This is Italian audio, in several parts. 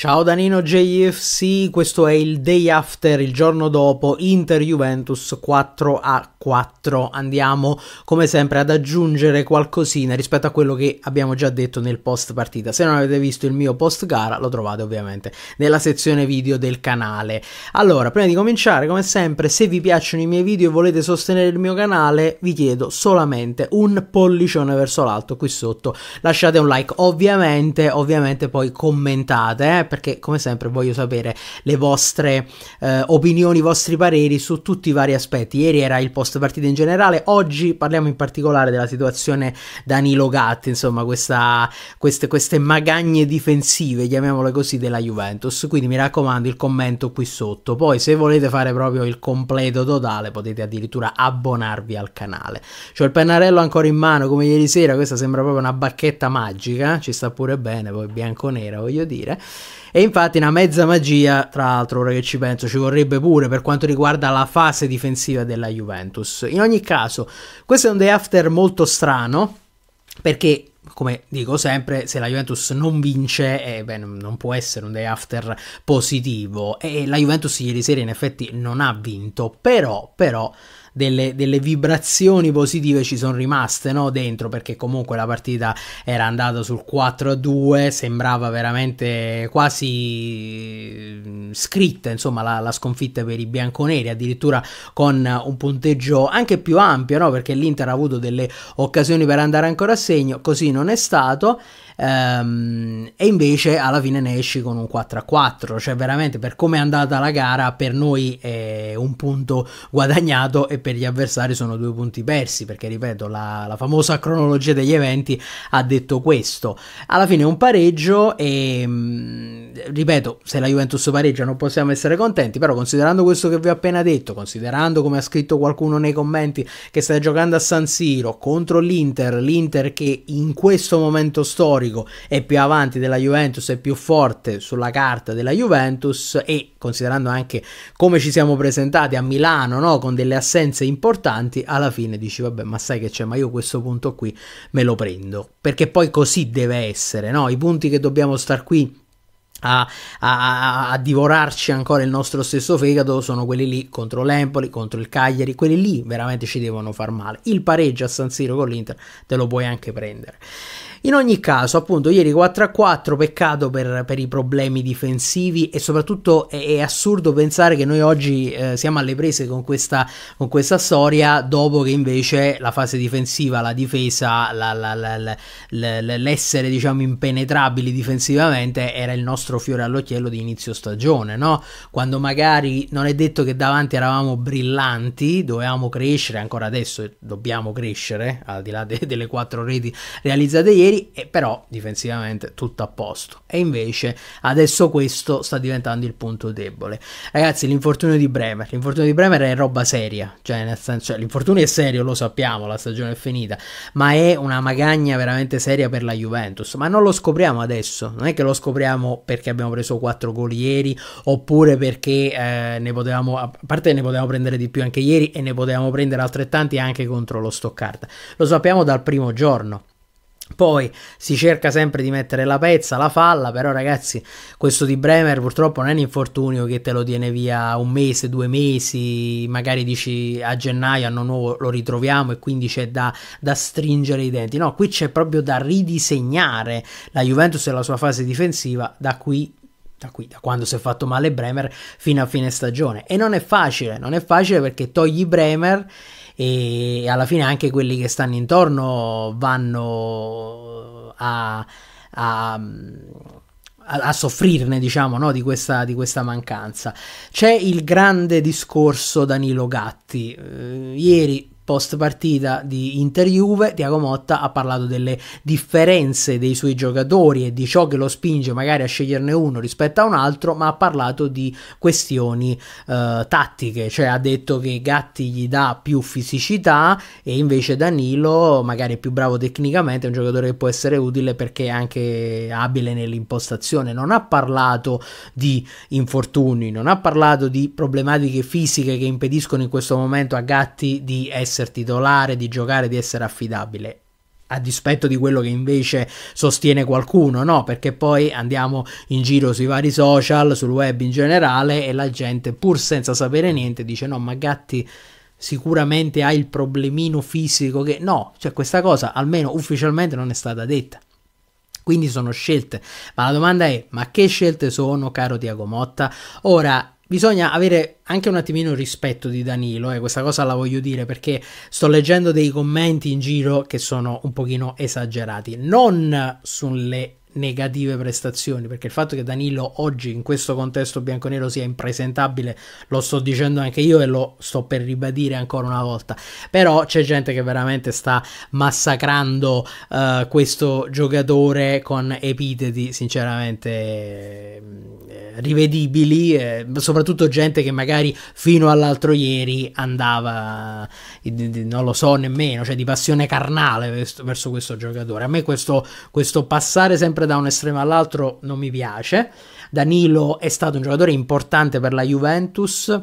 Ciao Danino JFC, questo è il day after, il giorno dopo, Inter-Juventus 4 a 4 andiamo come sempre ad aggiungere qualcosina rispetto a quello che abbiamo già detto nel post partita. Se non avete visto il mio post gara lo trovate ovviamente nella sezione video del canale. Allora, prima di cominciare, come sempre, se vi piacciono i miei video e volete sostenere il mio canale, vi chiedo solamente un pollicione verso l'alto qui sotto. Lasciate un like, ovviamente, ovviamente poi commentate, eh, perché come sempre voglio sapere le vostre eh, opinioni, i vostri pareri su tutti i vari aspetti. Ieri era il post queste partite in generale. Oggi parliamo in particolare della situazione Danilo Gatti, insomma, questa, queste, queste magagne difensive, chiamiamole così, della Juventus. Quindi mi raccomando il commento qui sotto. Poi, se volete fare proprio il completo totale, potete addirittura abbonarvi al canale. C'ho il pennarello ancora in mano come ieri sera, questa sembra proprio una bacchetta magica, ci sta pure bene, poi bianco-nera voglio dire. E infatti una mezza magia, tra l'altro, ora che ci penso, ci vorrebbe pure per quanto riguarda la fase difensiva della Juventus. In ogni caso, questo è un day after molto strano perché come dico sempre, se la Juventus non vince, eh, beh, non può essere un day after positivo. E la Juventus ieri sera in effetti non ha vinto, però, però delle, delle, vibrazioni positive ci sono rimaste no? dentro perché comunque la partita era andata sul 4 a 2 sembrava veramente quasi mm, scritta insomma la, la sconfitta per i bianconeri addirittura con un punteggio anche più ampio no? perché l'Inter ha avuto delle occasioni per andare ancora a segno così non è stato Um, e invece alla fine ne esci con un 4 a 4, cioè veramente per come è andata la gara per noi è un punto guadagnato e per gli avversari sono due punti persi, perché ripeto la, la famosa cronologia degli eventi ha detto questo. Alla fine è un pareggio e mm, ripeto, se la Juventus pareggia non possiamo essere contenti, però considerando questo che vi ho appena detto, considerando come ha scritto qualcuno nei commenti che stai giocando a San Siro contro l'Inter, l'Inter che in questo momento storico storico è più avanti della Juventus, è più forte sulla carta della Juventus e considerando anche come ci siamo presentati a Milano no? con delle assenze importanti, alla fine dici vabbè ma sai che c'è, ma io questo punto qui me lo prendo, perché poi così deve essere, no? i punti che dobbiamo star qui a, a, a, divorarci ancora il nostro stesso fegato sono quelli lì contro l'Empoli, contro il Cagliari, quelli lì veramente ci devono far male. Il pareggio a San Siro con l'Inter te lo puoi anche prendere. In ogni caso, appunto, ieri 4 a 4, peccato per, per i problemi difensivi e soprattutto è, è assurdo pensare che noi oggi eh, siamo alle prese con questa, con questa, storia dopo che invece la fase difensiva, la difesa, la, la, la, l'essere diciamo impenetrabili difensivamente era il nostro fiore all'occhiello di inizio stagione, no? Quando magari non è detto che davanti eravamo brillanti, dovevamo crescere, ancora adesso dobbiamo crescere, al di là de- delle quattro reti realizzate ieri e però difensivamente tutto a posto. E invece adesso questo sta diventando il punto debole. Ragazzi, l'infortunio di Bremer, l'infortunio di Bremer è roba seria, cioè nel senso, cioè, l'infortunio è serio, lo sappiamo, la stagione è finita, ma è una magagna veramente seria per la Juventus, ma non lo scopriamo adesso, non è che lo scopriamo perché abbiamo preso 4 gol ieri oppure perché eh, ne potevamo, a parte ne potevamo prendere di più anche ieri e ne potevamo prendere altrettanti anche contro lo Stoccarda, lo sappiamo dal primo giorno. Poi si cerca sempre di mettere la pezza, la falla, però ragazzi questo di Bremer purtroppo non è un infortunio che te lo tiene via un mese, due mesi, magari dici a gennaio, anno nuovo lo ritroviamo e quindi c'è da, da stringere i denti. No, qui c'è proprio da ridisegnare la Juventus e la sua fase difensiva da qui da qui, da quando si è fatto male Bremer fino a fine stagione. E non è facile, non è facile perché togli Bremer e alla fine anche quelli che stanno intorno vanno a, a a, soffrirne, diciamo, no? di, questa, di, questa, mancanza. C'è il grande discorso Danilo Gatti. Eh, ieri post partita di Inter-Juve, Tiago Motta ha parlato delle differenze dei suoi giocatori e di ciò che lo spinge magari a sceglierne uno rispetto a un altro, ma ha parlato di questioni eh, tattiche, cioè ha detto che Gatti gli dà più fisicità e invece Danilo, magari più bravo tecnicamente, è un giocatore che può essere utile perché è anche abile nell'impostazione, non ha parlato di infortuni, non ha parlato di problematiche fisiche che impediscono in questo momento a Gatti di essere essere titolare, di giocare, di essere affidabile a dispetto di quello che invece sostiene qualcuno, no? Perché poi andiamo in giro sui vari social, sul web in generale e la gente pur senza sapere niente dice no, ma Gatti sicuramente ha il problemino fisico che no, cioè questa cosa almeno ufficialmente non è stata detta. Quindi sono scelte, ma la domanda è: ma che scelte sono, caro Tiago Motta? Ora Bisogna avere anche un attimino rispetto di Danilo e eh, questa cosa la voglio dire perché sto leggendo dei commenti in giro che sono un pochino esagerati, non sulle negative prestazioni, perché il fatto che Danilo oggi in questo contesto bianconero sia impresentabile lo sto dicendo anche io e lo sto per ribadire ancora una volta, però c'è gente che veramente sta massacrando eh, questo giocatore con epiteti sinceramente eh, rivedibili, eh, soprattutto gente che magari fino all'altro ieri andava, non lo so nemmeno, cioè di passione carnale verso, verso questo giocatore. A me questo, questo passare sempre da un estremo all'altro non mi piace. Danilo è stato un giocatore importante per la Juventus.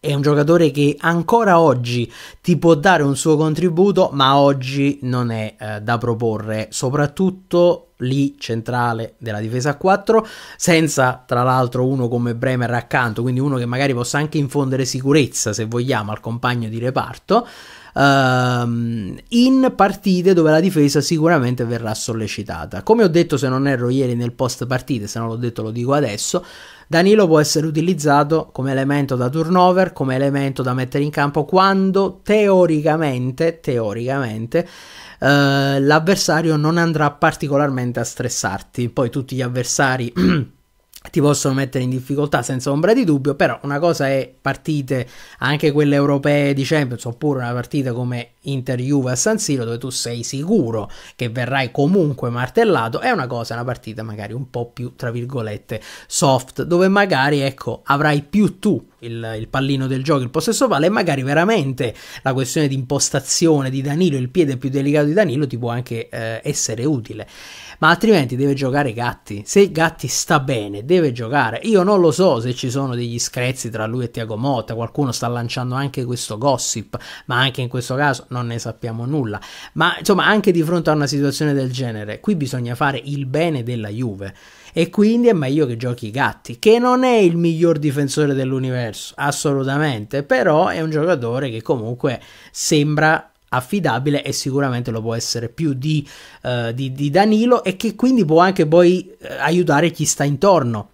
È un giocatore che ancora oggi ti può dare un suo contributo, ma oggi non è eh, da proporre, soprattutto lì centrale della difesa a 4, senza tra l'altro uno come Bremer accanto, quindi uno che magari possa anche infondere sicurezza, se vogliamo, al compagno di reparto. Uh, in partite dove la difesa sicuramente verrà sollecitata. Come ho detto, se non erro ieri nel post partite, se non l'ho detto lo dico adesso, Danilo può essere utilizzato come elemento da turnover, come elemento da mettere in campo quando teoricamente, teoricamente eh, l'avversario non andrà particolarmente a stressarti. Poi tutti gli avversari ti possono mettere in difficoltà senza ombra di dubbio, però una cosa è partite anche quelle europee di Champions oppure una partita come Inter-Juve a San Siro dove tu sei sicuro che verrai comunque martellato è una cosa, una partita magari un po' più tra virgolette soft dove magari ecco avrai più tu il, il pallino del gioco, il possesso palla e magari veramente la questione di impostazione di Danilo, il piede più delicato di Danilo ti può anche eh, essere utile ma altrimenti deve giocare Gatti. Se Gatti sta bene, deve giocare. Io non lo so se ci sono degli screzzi tra lui e Tiago Motta, qualcuno sta lanciando anche questo gossip, ma anche in questo caso non ne sappiamo nulla. Ma insomma, anche di fronte a una situazione del genere, qui bisogna fare il bene della Juve. E quindi è meglio che giochi i Gatti, che non è il miglior difensore dell'universo, assolutamente, però è un giocatore che comunque sembra affidabile e sicuramente lo può essere più di, uh, di, di, Danilo e che quindi può anche poi eh, aiutare chi sta intorno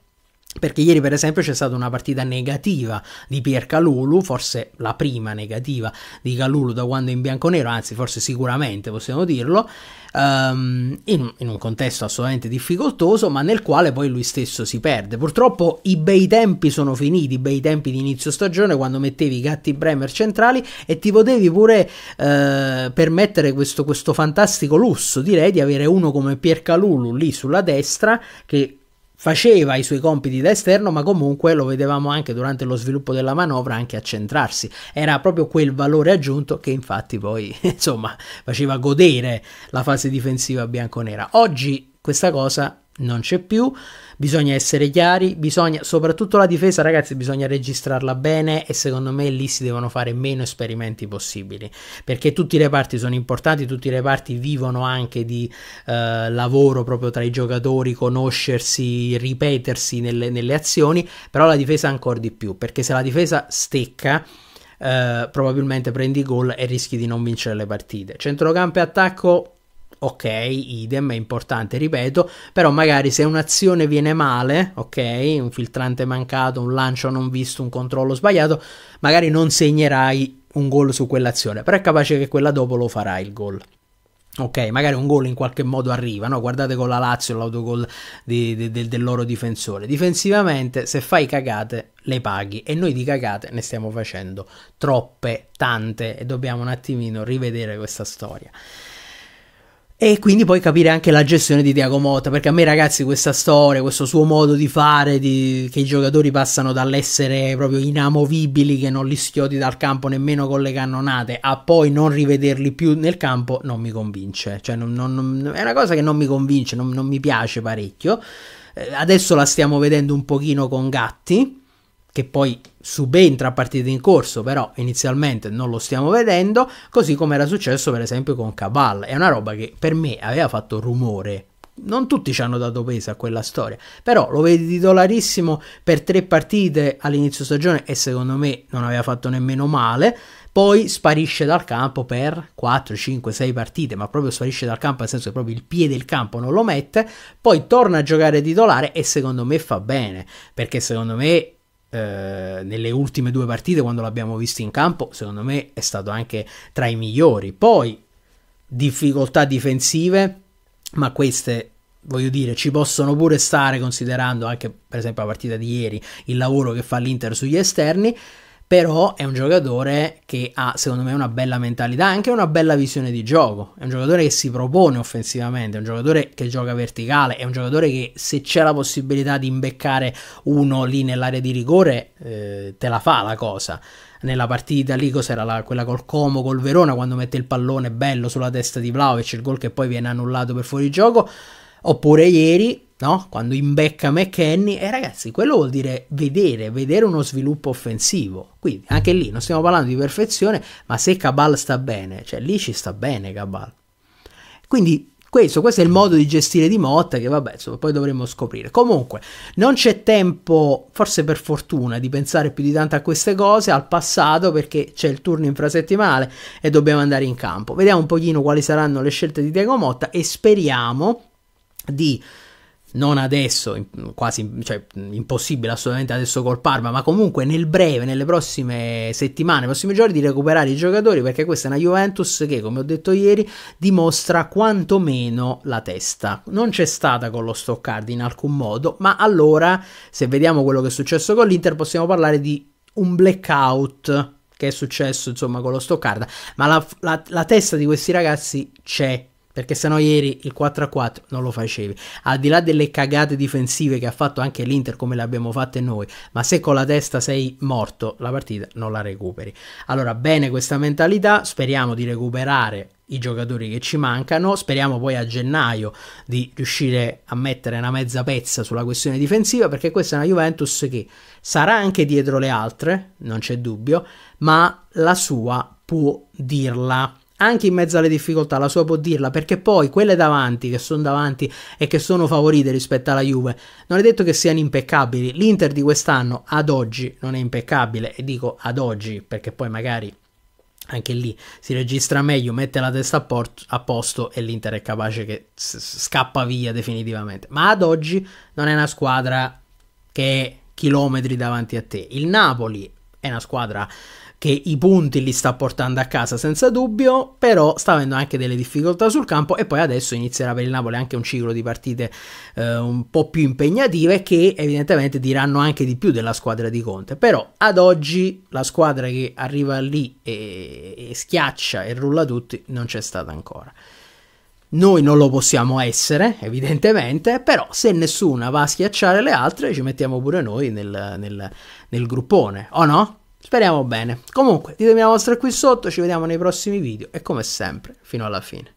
perché ieri per esempio c'è stata una partita negativa di Pier Calulu, forse la prima negativa di Calulu da quando è in bianconero, anzi forse sicuramente possiamo dirlo, um, in, in, un contesto assolutamente difficoltoso, ma nel quale poi lui stesso si perde. Purtroppo i bei tempi sono finiti, i bei tempi di inizio stagione, quando mettevi i gatti Bremer centrali e ti potevi pure uh, permettere questo, questo fantastico lusso, direi, di avere uno come Pier Calulu lì sulla destra, che faceva i suoi compiti da esterno, ma comunque lo vedevamo anche durante lo sviluppo della manovra anche a centrarsi. Era proprio quel valore aggiunto che infatti poi, insomma, faceva godere la fase difensiva bianconera. Oggi questa cosa non c'è più, bisogna essere chiari, bisogna, soprattutto la difesa ragazzi bisogna registrarla bene e secondo me lì si devono fare meno esperimenti possibili perché tutti i reparti sono importanti, tutti i reparti vivono anche di eh, lavoro proprio tra i giocatori, conoscersi, ripetersi nelle, nelle azioni, però la difesa ancora di più perché se la difesa stecca eh, probabilmente prendi gol e rischi di non vincere le partite. Centrocampo e attacco ok, idem, è importante, ripeto, però magari se un'azione viene male, ok, un filtrante mancato, un lancio non visto, un controllo sbagliato, magari non segnerai un gol su quell'azione, però è capace che quella dopo lo farà il gol. Ok, magari un gol in qualche modo arriva, no? guardate con la Lazio l'autogol di, di, del, del loro difensore. Difensivamente, se fai cagate, le paghi e noi di cagate ne stiamo facendo troppe, tante e dobbiamo un attimino rivedere questa storia. E quindi poi capire anche la gestione di Tiago Motta, perché a me ragazzi questa storia, questo suo modo di fare, di, che i giocatori passano dall'essere proprio inamovibili, che non li schiodi dal campo nemmeno con le cannonate, a poi non rivederli più nel campo, non mi convince. Cioè, non, non, è una cosa che non mi convince, non mi piace parecchio. Eh, adesso la stiamo vedendo un pochino con Gatti che poi subentra a partita in corso, però inizialmente non lo stiamo vedendo, così come era successo per esempio con Cabal. È una roba che per me aveva fatto rumore. Non tutti ci hanno dato peso a quella storia, però lo vedi titolarissimo per tre partite all'inizio stagione e secondo me non aveva fatto nemmeno male, poi sparisce dal campo per 4, 5, 6 partite, ma proprio sparisce dal campo nel senso che proprio il piede del campo non lo mette, poi torna a giocare titolare e secondo me fa bene, perché secondo me eh, nelle ultime due partite quando l'abbiamo visto in campo, secondo me è stato anche tra i migliori. Poi difficoltà difensive, ma queste voglio dire, ci possono pure stare considerando anche per esempio la partita di ieri, il lavoro che fa l'Inter sugli esterni però è un giocatore che ha secondo me una bella mentalità, e anche una bella visione di gioco, è un giocatore che si propone offensivamente, è un giocatore che gioca verticale, è un giocatore che se c'è la possibilità di imbeccare uno lì nell'area di rigore eh, te la fa la cosa. Nella partita lì cos'era la, quella col Como, col Verona, quando mette il pallone bello sulla testa di Vlaovic, il gol che poi viene annullato per fuorigioco. gioco Oppure ieri, no? Quando imbecca McKenny, e ragazzi, quello vuol dire vedere, vedere uno sviluppo offensivo. Quindi anche lì non stiamo parlando di perfezione, ma se Cabal sta bene, cioè lì ci sta bene Cabal. Quindi questo, questo, è il modo di gestire di Motta che vabbè, insomma, poi dovremmo scoprire. Comunque, non c'è tempo, forse per fortuna, di pensare più di tanto a queste cose, al passato, perché c'è il turno infrasettimale e dobbiamo andare in campo. Vediamo un pochino quali saranno le scelte di Diego Motta e speriamo di non adesso, quasi cioè, impossibile assolutamente adesso col Parma, ma comunque nel breve, nelle prossime settimane, nei prossimi giorni, di recuperare i giocatori perché questa è una Juventus che, come ho detto ieri, dimostra quantomeno la testa. Non c'è stata con lo Stoccardi in alcun modo, ma allora, se vediamo quello che è successo con l'Inter, possiamo parlare di un blackout che è successo insomma con lo Stoccarda, ma la, la, la testa di questi ragazzi c'è perché sennò ieri il 4-4 non lo facevi. Al di là delle cagate difensive che ha fatto anche l'Inter come le abbiamo fatte noi, ma se con la testa sei morto la partita non la recuperi. Allora bene questa mentalità, speriamo di recuperare i giocatori che ci mancano, speriamo poi a gennaio di riuscire a mettere una mezza pezza sulla questione difensiva perché questa è una Juventus che sarà anche dietro le altre, non c'è dubbio, ma la sua può dirla anche in mezzo alle difficoltà, la sua può dirla, perché poi quelle davanti, che sono davanti e che sono favorite rispetto alla Juve, non è detto che siano impeccabili. L'Inter di quest'anno ad oggi non è impeccabile, e dico ad oggi perché poi magari anche lì si registra meglio, mette la testa a, porto, a posto e l'Inter è capace che scappa via definitivamente. Ma ad oggi non è una squadra che è chilometri davanti a te. Il Napoli è una squadra che i punti li sta portando a casa senza dubbio, però sta avendo anche delle difficoltà sul campo e poi adesso inizierà per il Napoli anche un ciclo di partite eh, un po' più impegnative che evidentemente diranno anche di più della squadra di Conte, però ad oggi la squadra che arriva lì e, e schiaccia e rulla tutti non c'è stata ancora. Noi non lo possiamo essere, evidentemente, però se nessuna va a schiacciare le altre ci mettiamo pure noi nel, nel, nel gruppone, o no? Speriamo bene. Comunque, ditemi la vostra qui sotto, ci vediamo nei prossimi video e come sempre, fino alla fine.